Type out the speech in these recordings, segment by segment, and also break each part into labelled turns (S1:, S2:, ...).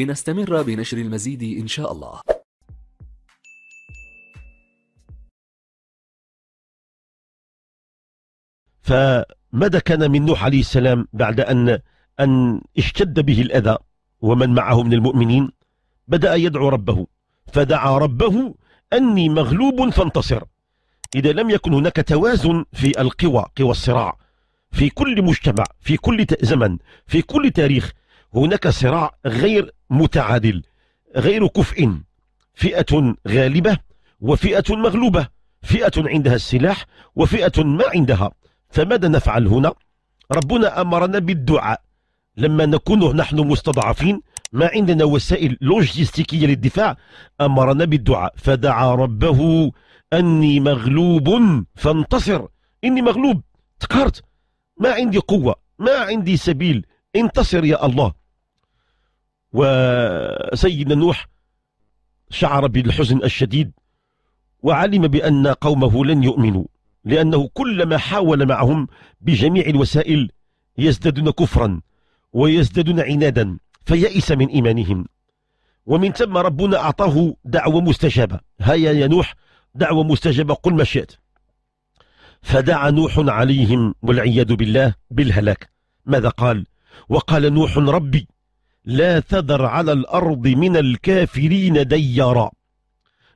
S1: لنستمر بنشر المزيد إن شاء الله فماذا كان من نوح عليه السلام بعد أن أن اشتد به الأذى ومن معه من المؤمنين بدأ يدعو ربه فدعا ربه أني مغلوب فانتصر إذا لم يكن هناك توازن في القوى قوى الصراع في كل مجتمع في كل زمن في كل تاريخ هناك صراع غير متعادل غير كفء فئة غالبة وفئة مغلوبة فئة عندها السلاح وفئة ما عندها فماذا نفعل هنا ربنا أمرنا بالدعاء لما نكون نحن مستضعفين ما عندنا وسائل لوجستيكية للدفاع أمرنا بالدعاء فدعا ربه أني مغلوب فانتصر إني مغلوب تقهرت ما عندي قوة ما عندي سبيل انتصر يا الله وسيدنا نوح شعر بالحزن الشديد وعلم بأن قومه لن يؤمنوا لأنه كلما حاول معهم بجميع الوسائل يزدادون كفرا ويزدادون عنادا فيئس من إيمانهم ومن ثم ربنا أعطاه دعوة مستجابة هيا يا نوح دعوة مستجابة قل ما شئت فدعا نوح عليهم والعياذ بالله بالهلاك ماذا قال وقال نوح ربي لا تذر على الأرض من الكافرين ديارا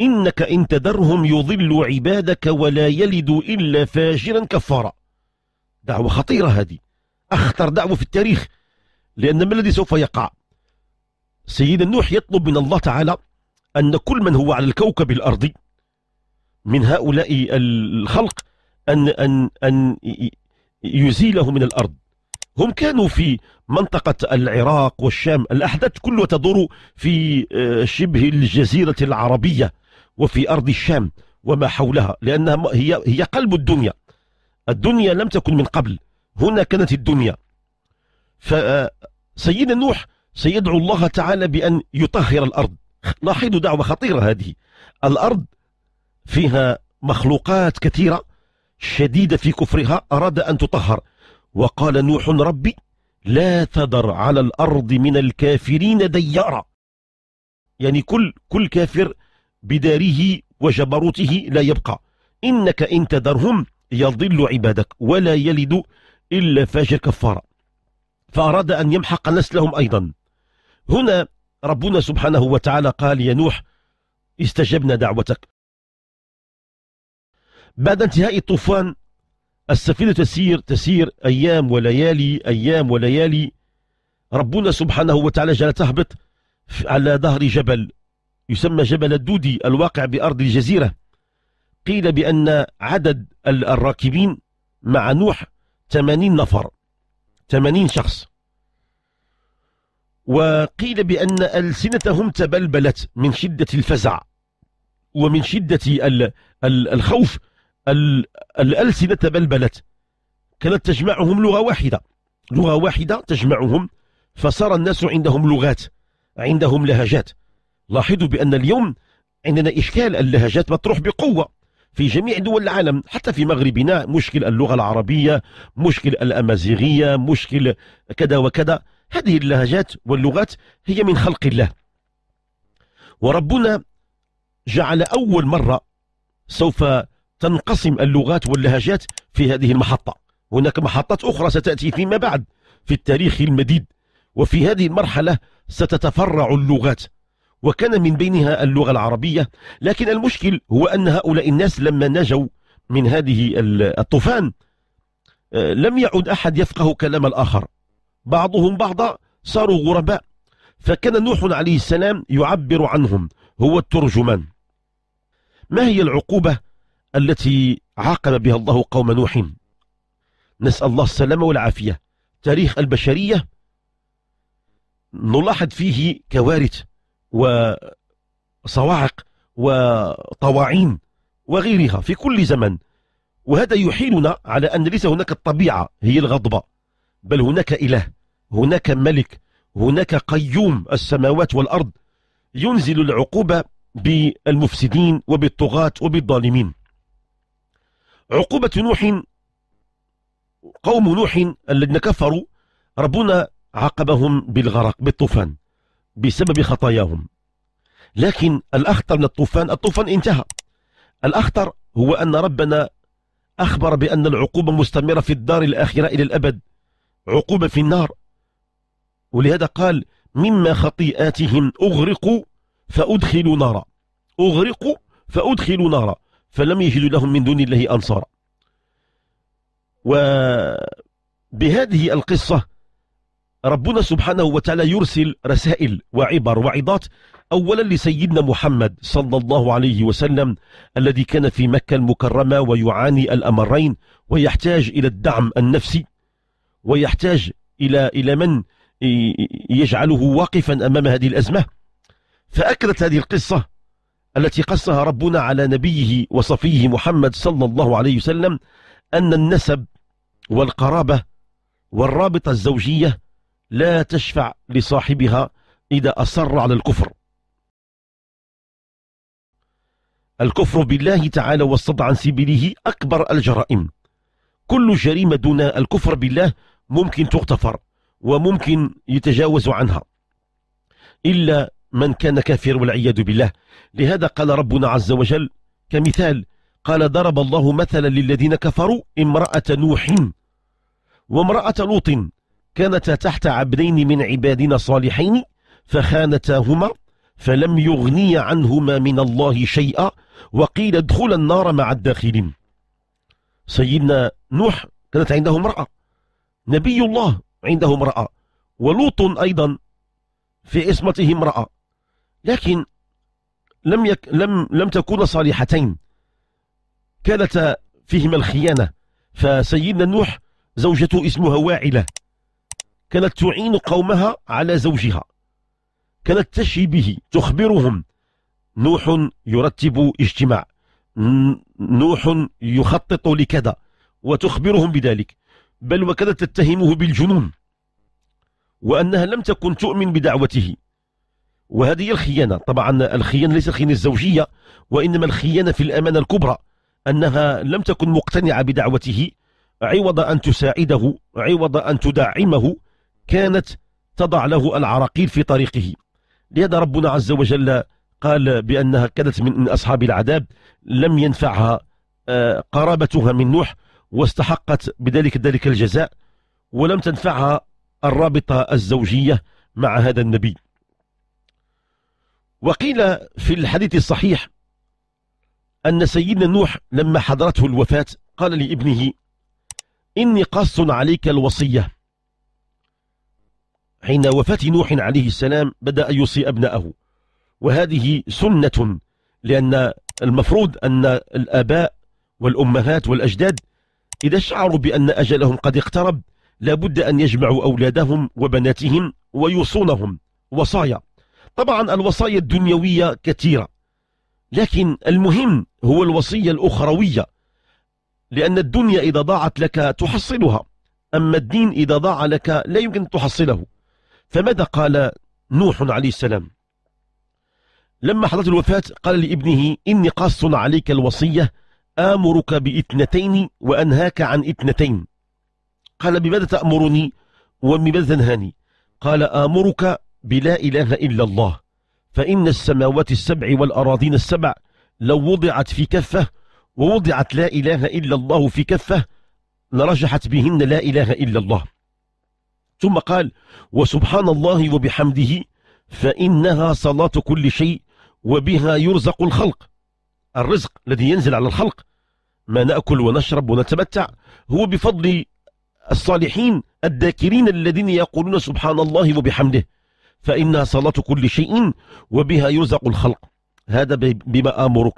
S1: إنك إن تذرهم يضل عبادك ولا يلدوا إلا فاجرا كفارا دعوة خطيرة هذه أخطر دعوة في التاريخ لأن ما الذي سوف يقع سيدنا نوح يطلب من الله تعالى أن كل من هو على الكوكب الأرضي من هؤلاء الخلق أن, أن, أن يزيله من الأرض هم كانوا في منطقة العراق والشام الأحداث كلها تدور في آه، شبه الجزيرة العربية وفي أرض الشام وما حولها لأنها هي هي قلب الدنيا الدنيا لم تكن من قبل هنا كانت الدنيا فسيدنا آه، نوح سيدعو الله تعالى بأن يطهر الأرض لاحظوا دعوة خطيرة هذه الأرض فيها مخلوقات كثيرة شديدة في كفرها أراد أن تطهر وقال نوح ربي لا تذر على الأرض من الكافرين ديارا يعني كل كل كافر بداره وجبروته لا يبقى إنك إن تذرهم يضل عبادك ولا يلد إلا فاجر كفارا فأراد أن يمحق نسلهم أيضا هنا ربنا سبحانه وتعالى قال يا نوح استجبنا دعوتك بعد انتهاء الطوفان السفينة تسير تسير أيام وليالي أيام وليالي ربنا سبحانه وتعالى جل تهبط على ظهر جبل يسمى جبل الدودي الواقع بأرض الجزيرة قيل بأن عدد الراكبين مع نوح 80 نفر 80 شخص وقيل بأن ألسنتهم تبلبلت من شدة الفزع ومن شدة الخوف الألسنة تبلبلت كانت تجمعهم لغة واحدة لغة واحدة تجمعهم فصار الناس عندهم لغات عندهم لهجات لاحظوا بأن اليوم عندنا إشكال اللهجات مطروح بقوة في جميع دول العالم حتى في مغربنا مشكل اللغة العربية مشكل الأمازيغية مشكل كذا وكذا هذه اللهجات واللغات هي من خلق الله وربنا جعل أول مرة سوف تنقسم اللغات واللهجات في هذه المحطة هناك محطات أخرى ستأتي فيما بعد في التاريخ المديد وفي هذه المرحلة ستتفرع اللغات وكان من بينها اللغة العربية لكن المشكل هو أن هؤلاء الناس لما نجوا من هذه الطوفان آه، لم يعد أحد يفقه كلام الآخر بعضهم بعضا صاروا غرباء فكان نوح عليه السلام يعبر عنهم هو الترجمان ما هي العقوبة التي عاقب بها الله قوم نوح نسأل الله السلامة والعافية تاريخ البشرية نلاحظ فيه كوارث وصواعق وطواعين وغيرها في كل زمن وهذا يحيلنا على أن ليس هناك الطبيعة هي الغضبة بل هناك إله هناك ملك هناك قيوم السماوات والأرض ينزل العقوبة بالمفسدين وبالطغاة وبالظالمين عقوبة نوح قوم نوح الذين كفروا ربنا عاقبهم بالغرق بالطوفان بسبب خطاياهم لكن الأخطر من الطوفان الطوفان انتهى الأخطر هو أن ربنا أخبر بأن العقوبة مستمرة في الدار الآخرة إلى الأبد عقوبة في النار ولهذا قال مما خطيئاتهم أغرقوا فأدخلوا نارا أغرقوا فأدخلوا نارا فلم يجدوا لهم من دون الله أنصارا وبهذه القصة ربنا سبحانه وتعالى يرسل رسائل وعبر وعظات أولا لسيدنا محمد صلى الله عليه وسلم الذي كان في مكة المكرمة ويعاني الأمرين ويحتاج إلى الدعم النفسي ويحتاج إلى, إلى من يجعله واقفا أمام هذه الأزمة فأكلت هذه القصة التي قصها ربنا على نبيه وصفيه محمد صلى الله عليه وسلم أن النسب والقرابة والرابطة الزوجية لا تشفع لصاحبها إذا أصر على الكفر الكفر بالله تعالى والصد عن سبيله أكبر الجرائم كل جريمة دون الكفر بالله ممكن تغتفر وممكن يتجاوز عنها إلا من كان كافر والعياذ بالله لهذا قال ربنا عز وجل كمثال قال ضرب الله مثلا للذين كفروا امرأة نوح وامرأة لوط كانتا تحت عبدين من عبادنا صالحين فخانتاهما فلم يغني عنهما من الله شيئا وقيل ادخل النار مع الداخلين سيدنا نوح كانت عنده امرأة نبي الله عنده امرأة ولوط أيضا في عصمته امرأة لكن لم يك لم لم تكونا صالحتين كانت فيهما الخيانة فسيدنا نوح زوجته اسمها واعلة كانت تعين قومها على زوجها كانت تشي به تخبرهم نوح يرتب اجتماع نوح يخطط لكذا وتخبرهم بذلك بل وكذا تتهمه بالجنون وأنها لم تكن تؤمن بدعوته وهذه هي الخيانة طبعا الخيانة ليست الخيانة الزوجية وإنما الخيانة في الأمانة الكبرى أنها لم تكن مقتنعة بدعوته عوض أن تساعده عوض أن تدعمه كانت تضع له العراقيل في طريقه لهذا ربنا عز وجل قال بأنها كانت من أصحاب العذاب لم ينفعها آه، قرابتها من نوح واستحقت بذلك ذلك الجزاء ولم تنفعها الرابطة الزوجية مع هذا النبي وقيل في الحديث الصحيح أن سيدنا نوح لما حضرته الوفاة قال لابنه إني قص عليك الوصية حين وفاة نوح عليه السلام بدأ يوصي أبنائه وهذه سنة لأن المفروض أن الآباء والأمهات والأجداد إذا شعروا بأن أجلهم قد اقترب لابد أن يجمعوا أولادهم وبناتهم ويوصونهم وصايا طبعا الوصايا الدنيوية كثيرة لكن المهم هو الوصية الأخروية لأن الدنيا إذا ضاعت لك تحصلها أما الدين إذا ضاع لك لا يمكن أن تحصله فماذا قال نوح عليه السلام لما حضرت الوفاة قال لابنه إني قاص عليك الوصية آمرك باثنتين وأنهاك عن اثنتين قال بماذا تأمرني وبماذا تنهاني قال آمرك بلا إله إلا الله فإن السماوات السبع والأراضين السبع لو وضعت في كفة ووضعت لا إله إلا الله في كفة لرجحت بهن لا إله إلا الله ثم قال وسبحان الله وبحمده فإنها صلاة كل شيء وبها يرزق الخلق الرزق الذي ينزل على الخلق ما نأكل ونشرب ونتمتع هو بفضل الصالحين الذاكرين الذين يقولون سبحان الله وبحمده فإنها صلاة كل شيء وبها يرزق الخلق هذا بما آمرك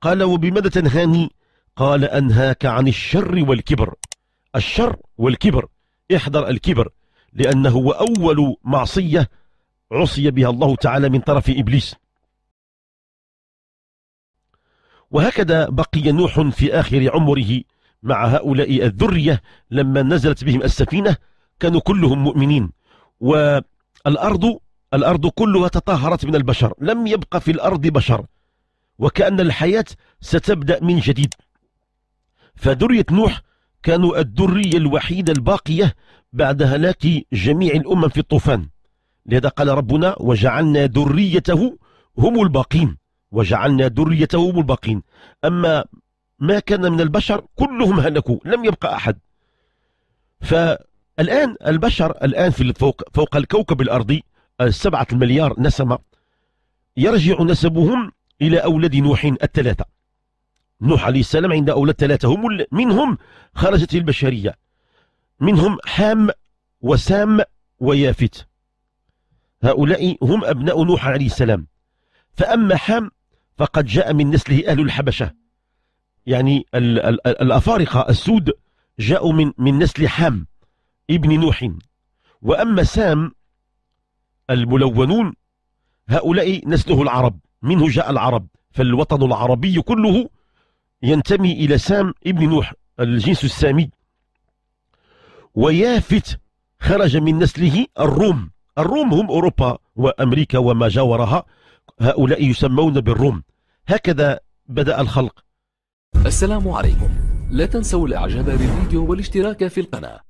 S1: قال وبماذا تنهاني قال أنهاك عن الشر والكبر الشر والكبر احذر الكبر لأنه هو أول معصية عصي بها الله تعالى من طرف إبليس وهكذا بقي نوح في آخر عمره مع هؤلاء الذرية لما نزلت بهم السفينة كانوا كلهم مؤمنين و الأرض الأرض كلها تطهرت من البشر لم يبقى في الأرض بشر وكأن الحياة ستبدأ من جديد فذرية نوح كانوا الذرية الوحيدة الباقية بعد هلاك جميع الأمم في الطوفان لهذا قال ربنا وجعلنا ذريته هم الباقين وجعلنا ذريته هم الباقين أما ما كان من البشر كلهم هلكوا لم يبقى أحد ف الآن البشر الآن في فوق, فوق الكوكب الأرضي السبعة المليار نسمة يرجع نسبهم إلى أولاد نوح الثلاثة نوح عليه السلام عند أولاد ثلاثة هم منهم خرجت البشرية منهم حام وسام ويافت هؤلاء هم أبناء نوح عليه السلام فأما حام فقد جاء من نسله أهل الحبشة يعني الأفارقة السود جاءوا من من نسل حام ابن نوح وأما سام الملونون هؤلاء نسله العرب منه جاء العرب فالوطن العربي كله ينتمي إلى سام ابن نوح الجنس السامي ويافت خرج من نسله الروم الروم هم أوروبا وأمريكا وما جاورها هؤلاء يسمون بالروم هكذا بدأ الخلق السلام عليكم لا تنسوا الإعجاب بالفيديو والاشتراك في القناة